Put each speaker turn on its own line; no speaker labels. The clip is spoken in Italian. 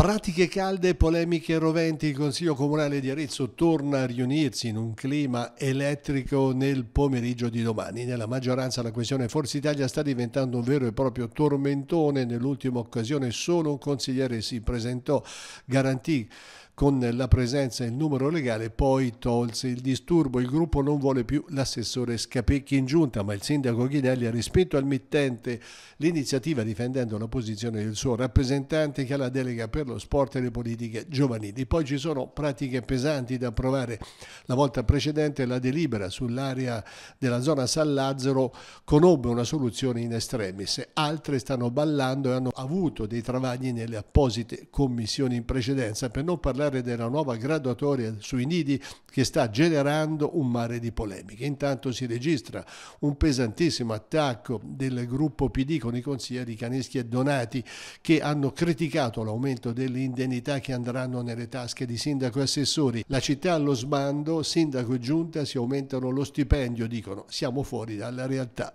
Pratiche calde e polemiche roventi, il Consiglio Comunale di Arezzo torna a riunirsi in un clima elettrico nel pomeriggio di domani. Nella maggioranza la questione Forza Italia sta diventando un vero e proprio tormentone. Nell'ultima occasione solo un consigliere si presentò, garantì con la presenza e il numero legale, poi tolse il disturbo. Il gruppo non vuole più l'assessore Scapecchi in giunta, ma il sindaco Ghidelli ha respinto al mittente l'iniziativa difendendo la posizione del suo rappresentante che ha la delega per lo sport e le politiche giovanili. Poi ci sono pratiche pesanti da approvare. La volta precedente la delibera sull'area della zona San Lazzaro conobbe una soluzione in estremis. Altre stanno ballando e hanno avuto dei travagli nelle apposite commissioni in precedenza. Per non parlare parlare della nuova graduatoria sui nidi che sta generando un mare di polemiche. Intanto si registra un pesantissimo attacco del gruppo PD con i consiglieri Caneschi e Donati che hanno criticato l'aumento delle indennità che andranno nelle tasche di sindaco e assessori. La città allo sbando, sindaco e giunta si aumentano lo stipendio, dicono, siamo fuori dalla realtà.